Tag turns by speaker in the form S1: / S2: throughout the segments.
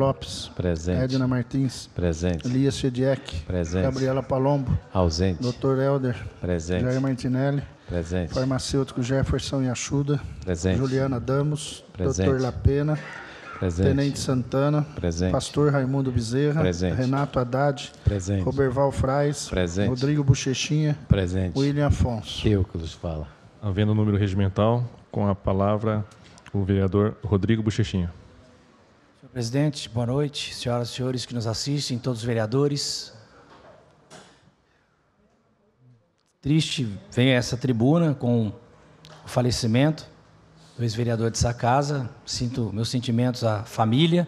S1: Lopes. Presente. Edna Martins. Presente. Lia Chediek. Presente. Gabriela Palombo. Ausente. Dr. Helder. Presente. Jair Martinelli. Presente. Farmacêutico Jefferson Yachuda Presente. Juliana Damos. Presente. Dr. Lapena. Presente. Tenente Santana. Presente. Pastor Raimundo Bezerra. Presente. Renato Haddad. Presente. Roberval Frais. Presente. Rodrigo Bochechinha. Presente. William Afonso. Eu que vos fala. Havendo o número regimental, com a palavra o vereador Rodrigo Bochechinha. Presidente, boa noite, senhoras e senhores que nos assistem, todos os vereadores. Triste vem essa tribuna com o falecimento do ex-vereador dessa casa. Sinto meus sentimentos à família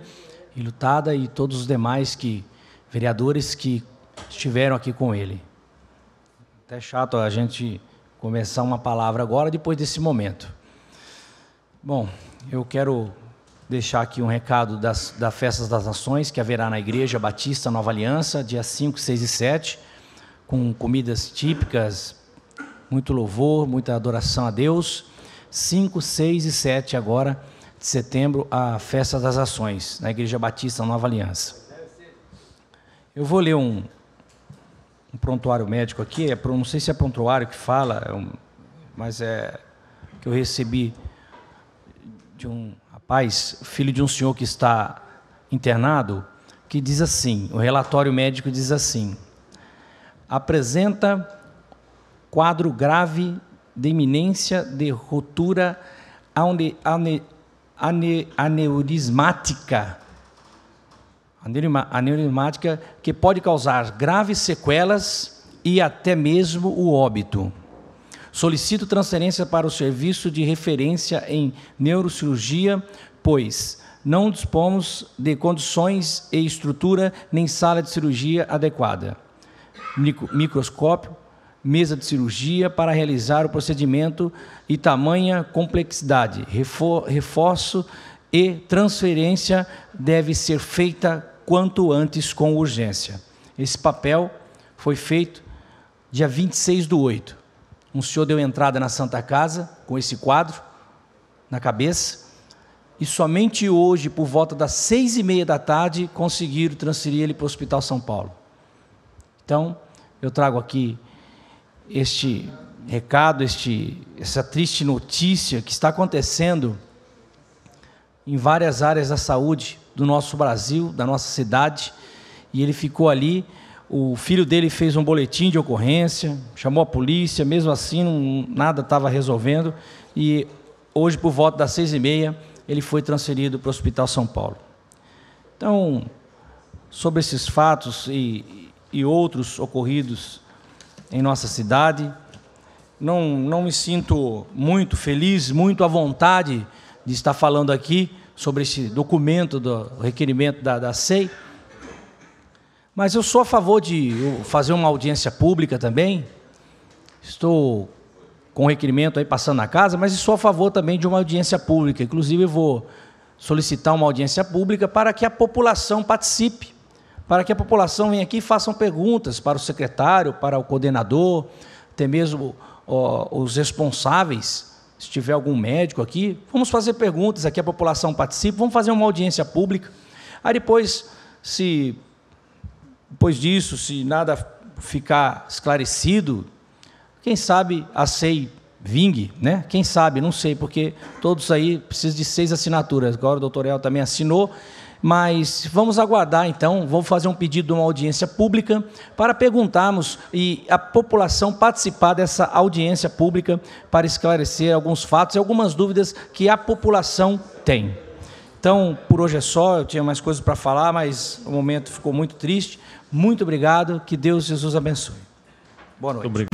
S1: lutada e todos os demais que vereadores que estiveram aqui com ele. Até chato a gente começar uma palavra agora depois desse momento. Bom, eu quero deixar aqui um recado das, da Festas das Nações, que haverá na Igreja Batista Nova Aliança, dia 5, 6 e 7, com comidas típicas, muito louvor, muita adoração a Deus. 5, 6 e 7 agora de setembro, a Festa das Ações, na Igreja Batista Nova Aliança. Eu vou ler um, um prontuário médico aqui, é, não sei se é prontuário que fala, é mas é que eu recebi de um rapaz, filho de um senhor que está internado, que diz assim: o relatório médico diz assim, apresenta quadro grave de iminência de rotura ane, ane, ane, aneurismática. Aneurismática que pode causar graves sequelas e até mesmo o óbito. Solicito transferência para o serviço de referência em neurocirurgia, pois não dispomos de condições e estrutura nem sala de cirurgia adequada. Microscópio, mesa de cirurgia para realizar o procedimento e tamanha complexidade. Reforço e transferência deve ser feita quanto antes com urgência. Esse papel foi feito dia 26 do 8. Um senhor deu entrada na Santa Casa com esse quadro na cabeça e somente hoje, por volta das seis e meia da tarde, conseguiram transferir ele para o Hospital São Paulo. Então, eu trago aqui este recado, este, essa triste notícia que está acontecendo em várias áreas da saúde do nosso Brasil, da nossa cidade, e ele ficou ali o filho dele fez um boletim de ocorrência, chamou a polícia, mesmo assim não, nada estava resolvendo. E hoje, por volta das seis e meia, ele foi transferido para o Hospital São Paulo. Então, sobre esses fatos e, e outros ocorridos em nossa cidade, não, não me sinto muito feliz, muito à vontade de estar falando aqui sobre esse documento do requerimento da, da SEI mas eu sou a favor de fazer uma audiência pública também. Estou com requerimento aí passando na casa, mas sou a favor também de uma audiência pública. Inclusive, vou solicitar uma audiência pública para que a população participe, para que a população venha aqui e façam perguntas para o secretário, para o coordenador, até mesmo ó, os responsáveis. Se tiver algum médico aqui, vamos fazer perguntas aqui, a população participe. vamos fazer uma audiência pública. Aí depois, se depois disso, se nada ficar esclarecido, quem sabe a SEI vingue, né? Quem sabe, não sei, porque todos aí precisam de seis assinaturas. Agora o doutor El também assinou. Mas vamos aguardar então, vou fazer um pedido de uma audiência pública para perguntarmos e a população participar dessa audiência pública para esclarecer alguns fatos e algumas dúvidas que a população tem. Então, por hoje é só, eu tinha mais coisas para falar, mas o momento ficou muito triste. Muito obrigado, que Deus Jesus abençoe. Boa noite.